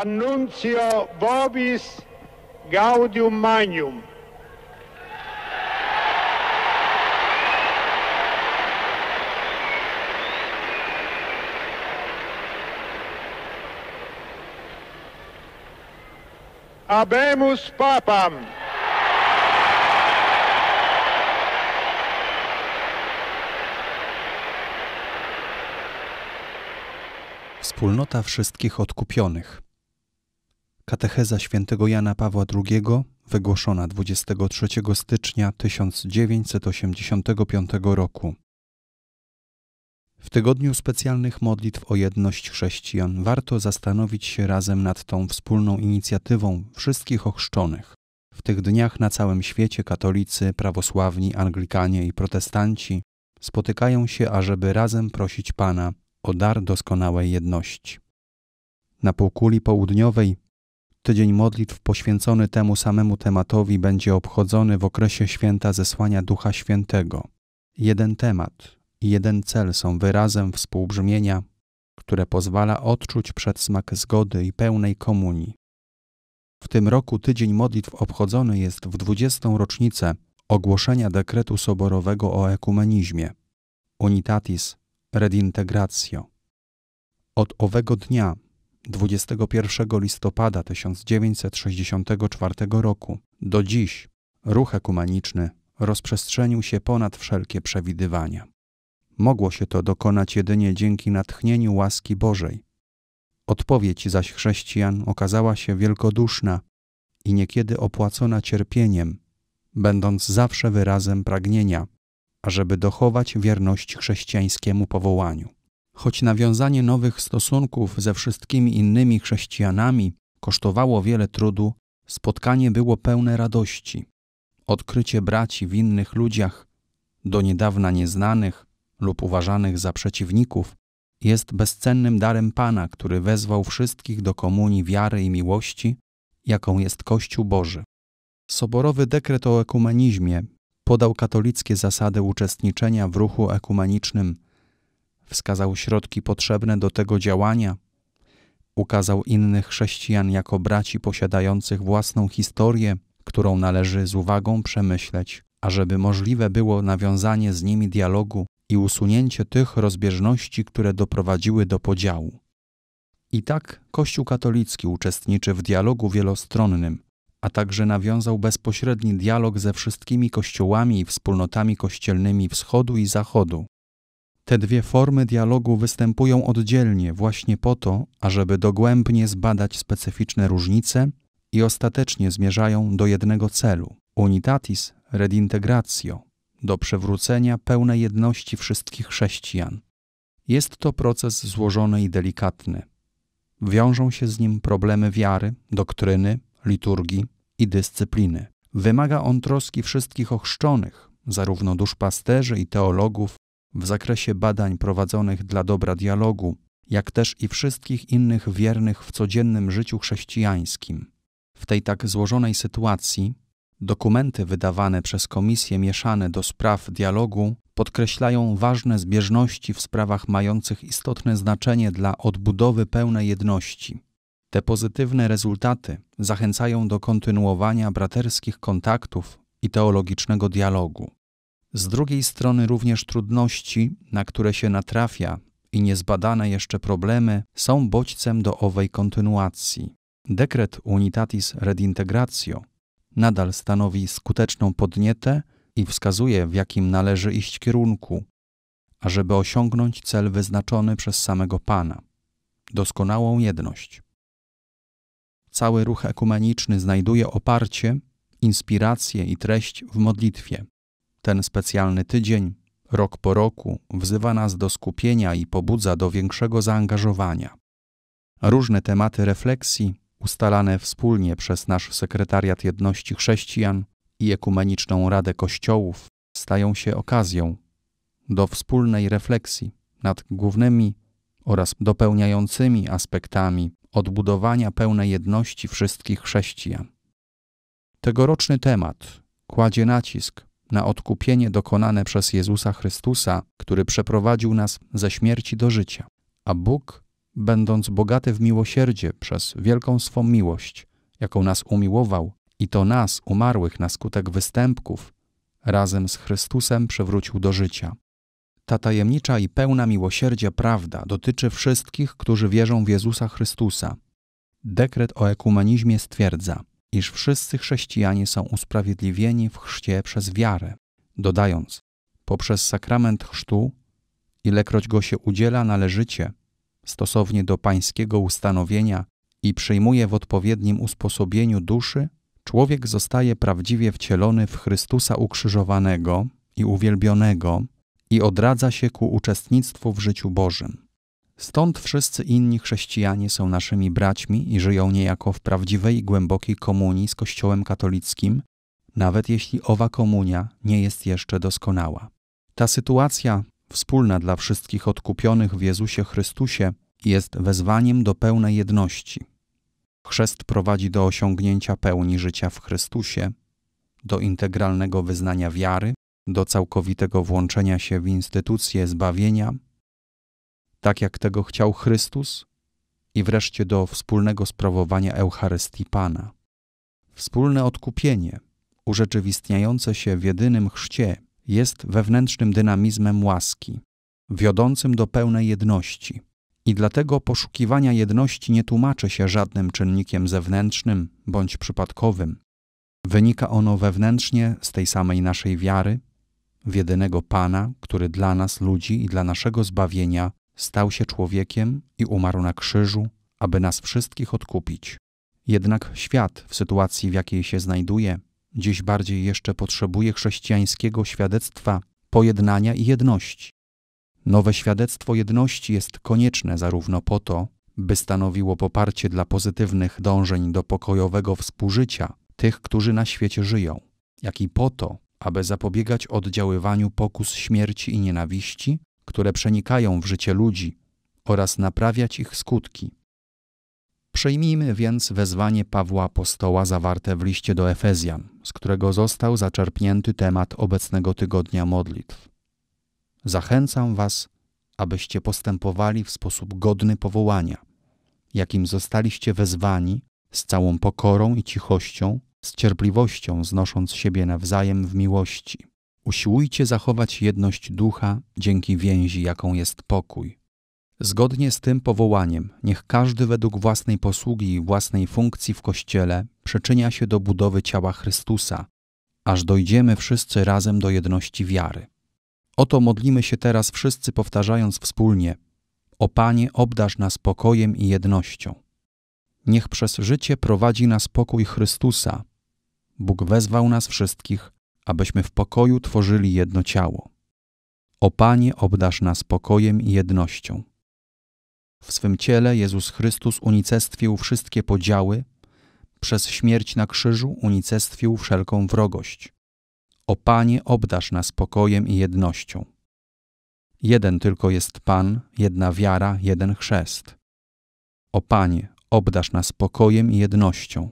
Annuncio Vobis Gaudium Magnum. Abemus Papam. Wspólnota wszystkich odkupionych. Katecheza świętego Jana Pawła II, wygłoszona 23 stycznia 1985 roku. W tygodniu specjalnych modlitw o jedność chrześcijan warto zastanowić się razem nad tą wspólną inicjatywą wszystkich ochrzczonych. W tych dniach na całym świecie katolicy, prawosławni, anglikanie i protestanci spotykają się, ażeby razem prosić Pana o dar doskonałej jedności. Na półkuli południowej Tydzień modlitw poświęcony temu samemu tematowi będzie obchodzony w okresie święta zesłania Ducha Świętego. Jeden temat i jeden cel są wyrazem współbrzmienia, które pozwala odczuć przedsmak zgody i pełnej komunii. W tym roku tydzień modlitw obchodzony jest w 20. rocznicę ogłoszenia dekretu soborowego o ekumenizmie Unitatis Redintegratio. Od owego dnia 21 listopada 1964 roku do dziś ruch ekumeniczny rozprzestrzenił się ponad wszelkie przewidywania. Mogło się to dokonać jedynie dzięki natchnieniu łaski Bożej. Odpowiedź zaś chrześcijan okazała się wielkoduszna i niekiedy opłacona cierpieniem, będąc zawsze wyrazem pragnienia, ażeby dochować wierność chrześcijańskiemu powołaniu. Choć nawiązanie nowych stosunków ze wszystkimi innymi chrześcijanami kosztowało wiele trudu, spotkanie było pełne radości. Odkrycie braci w innych ludziach, do niedawna nieznanych lub uważanych za przeciwników, jest bezcennym darem Pana, który wezwał wszystkich do komunii wiary i miłości, jaką jest Kościół Boży. Soborowy dekret o ekumenizmie podał katolickie zasady uczestniczenia w ruchu ekumenicznym – wskazał środki potrzebne do tego działania, ukazał innych chrześcijan jako braci posiadających własną historię, którą należy z uwagą przemyśleć, ażeby możliwe było nawiązanie z nimi dialogu i usunięcie tych rozbieżności, które doprowadziły do podziału. I tak Kościół katolicki uczestniczy w dialogu wielostronnym, a także nawiązał bezpośredni dialog ze wszystkimi kościołami i wspólnotami kościelnymi wschodu i zachodu. Te dwie formy dialogu występują oddzielnie właśnie po to, ażeby dogłębnie zbadać specyficzne różnice i ostatecznie zmierzają do jednego celu unitatis redintegratio, do przewrócenia pełnej jedności wszystkich chrześcijan. Jest to proces złożony i delikatny. Wiążą się z nim problemy wiary, doktryny, liturgii i dyscypliny. Wymaga on troski wszystkich ochrzczonych, zarówno duszpasterzy i teologów, w zakresie badań prowadzonych dla dobra dialogu, jak też i wszystkich innych wiernych w codziennym życiu chrześcijańskim. W tej tak złożonej sytuacji dokumenty wydawane przez Komisje Mieszane do Spraw Dialogu podkreślają ważne zbieżności w sprawach mających istotne znaczenie dla odbudowy pełnej jedności. Te pozytywne rezultaty zachęcają do kontynuowania braterskich kontaktów i teologicznego dialogu. Z drugiej strony również trudności, na które się natrafia i niezbadane jeszcze problemy są bodźcem do owej kontynuacji. Dekret Unitatis Redintegratio nadal stanowi skuteczną podnietę i wskazuje, w jakim należy iść kierunku, ażeby osiągnąć cel wyznaczony przez samego Pana doskonałą jedność. Cały ruch ekumeniczny znajduje oparcie, inspirację i treść w modlitwie. Ten specjalny tydzień, rok po roku, wzywa nas do skupienia i pobudza do większego zaangażowania. Różne tematy refleksji, ustalane wspólnie przez nasz Sekretariat Jedności Chrześcijan i Ekumeniczną Radę Kościołów, stają się okazją do wspólnej refleksji nad głównymi oraz dopełniającymi aspektami odbudowania pełnej jedności wszystkich chrześcijan. Tegoroczny temat kładzie nacisk na odkupienie dokonane przez Jezusa Chrystusa, który przeprowadził nas ze śmierci do życia. A Bóg, będąc bogaty w miłosierdzie przez wielką swą miłość, jaką nas umiłował, i to nas, umarłych na skutek występków, razem z Chrystusem przywrócił do życia. Ta tajemnicza i pełna miłosierdzia prawda dotyczy wszystkich, którzy wierzą w Jezusa Chrystusa. Dekret o ekumenizmie stwierdza – iż wszyscy chrześcijanie są usprawiedliwieni w chrzcie przez wiarę, dodając, poprzez sakrament chrztu, ilekroć go się udziela należycie, stosownie do pańskiego ustanowienia i przyjmuje w odpowiednim usposobieniu duszy, człowiek zostaje prawdziwie wcielony w Chrystusa ukrzyżowanego i uwielbionego i odradza się ku uczestnictwu w życiu Bożym. Stąd wszyscy inni chrześcijanie są naszymi braćmi i żyją niejako w prawdziwej i głębokiej komunii z Kościołem katolickim, nawet jeśli owa komunia nie jest jeszcze doskonała. Ta sytuacja, wspólna dla wszystkich odkupionych w Jezusie Chrystusie, jest wezwaniem do pełnej jedności. Chrzest prowadzi do osiągnięcia pełni życia w Chrystusie, do integralnego wyznania wiary, do całkowitego włączenia się w instytucje zbawienia tak jak tego chciał Chrystus, i wreszcie do wspólnego sprawowania Eucharystii Pana. Wspólne odkupienie, urzeczywistniające się w jedynym chrzcie, jest wewnętrznym dynamizmem łaski, wiodącym do pełnej jedności. I dlatego poszukiwania jedności nie tłumaczy się żadnym czynnikiem zewnętrznym bądź przypadkowym. Wynika ono wewnętrznie z tej samej naszej wiary, w jedynego Pana, który dla nas ludzi i dla naszego zbawienia stał się człowiekiem i umarł na krzyżu, aby nas wszystkich odkupić. Jednak świat, w sytuacji w jakiej się znajduje, dziś bardziej jeszcze potrzebuje chrześcijańskiego świadectwa, pojednania i jedności. Nowe świadectwo jedności jest konieczne zarówno po to, by stanowiło poparcie dla pozytywnych dążeń do pokojowego współżycia tych, którzy na świecie żyją, jak i po to, aby zapobiegać oddziaływaniu pokus śmierci i nienawiści które przenikają w życie ludzi oraz naprawiać ich skutki. Przyjmijmy więc wezwanie Pawła Apostoła zawarte w liście do Efezjan, z którego został zaczerpnięty temat obecnego tygodnia modlitw. Zachęcam Was, abyście postępowali w sposób godny powołania, jakim zostaliście wezwani z całą pokorą i cichością, z cierpliwością znosząc siebie nawzajem w miłości Usiłujcie zachować jedność ducha dzięki więzi, jaką jest pokój. Zgodnie z tym powołaniem, niech każdy według własnej posługi i własnej funkcji w Kościele przyczynia się do budowy ciała Chrystusa, aż dojdziemy wszyscy razem do jedności wiary. Oto modlimy się teraz wszyscy powtarzając wspólnie: O Panie, obdarz nas pokojem i jednością. Niech przez życie prowadzi nas pokój Chrystusa. Bóg wezwał nas wszystkich abyśmy w pokoju tworzyli jedno ciało. O Panie, obdasz nas pokojem i jednością. W swym ciele Jezus Chrystus unicestwił wszystkie podziały, przez śmierć na krzyżu unicestwił wszelką wrogość. O Panie, obdasz nas pokojem i jednością. Jeden tylko jest Pan, jedna wiara, jeden chrzest. O Panie, obdasz nas pokojem i jednością.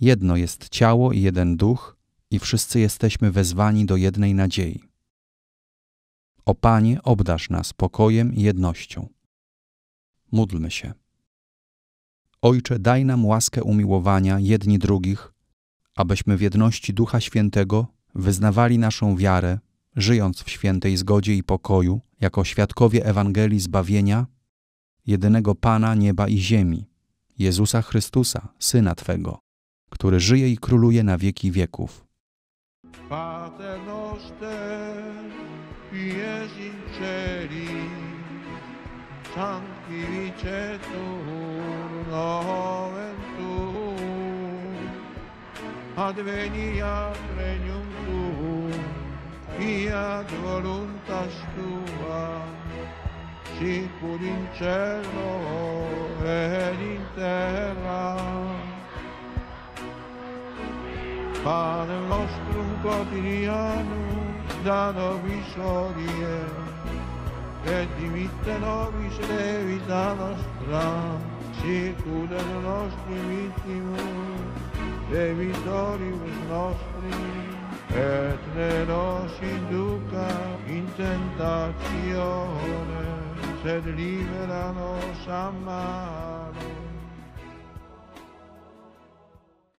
Jedno jest ciało i jeden duch, i wszyscy jesteśmy wezwani do jednej nadziei. O Panie, obdarz nas pokojem i jednością. Módlmy się. Ojcze, daj nam łaskę umiłowania jedni drugich, abyśmy w jedności Ducha Świętego wyznawali naszą wiarę, żyjąc w świętej zgodzie i pokoju, jako świadkowie Ewangelii zbawienia, jedynego Pana nieba i ziemi, Jezusa Chrystusa, Syna Twego, który żyje i króluje na wieki wieków. Pater noster, ies in ceri, sanctificetur nomen tuum, adveniat regnum tuum, fiat voluntas tua, sicur in cielo ed in terra. pane nostro quotidiano, da nobis odie, e dimitte nobis levita nostra, circude le nostre vittime, e vittoribus nostri, et ne nos induca in tentazione, sed libera nos amare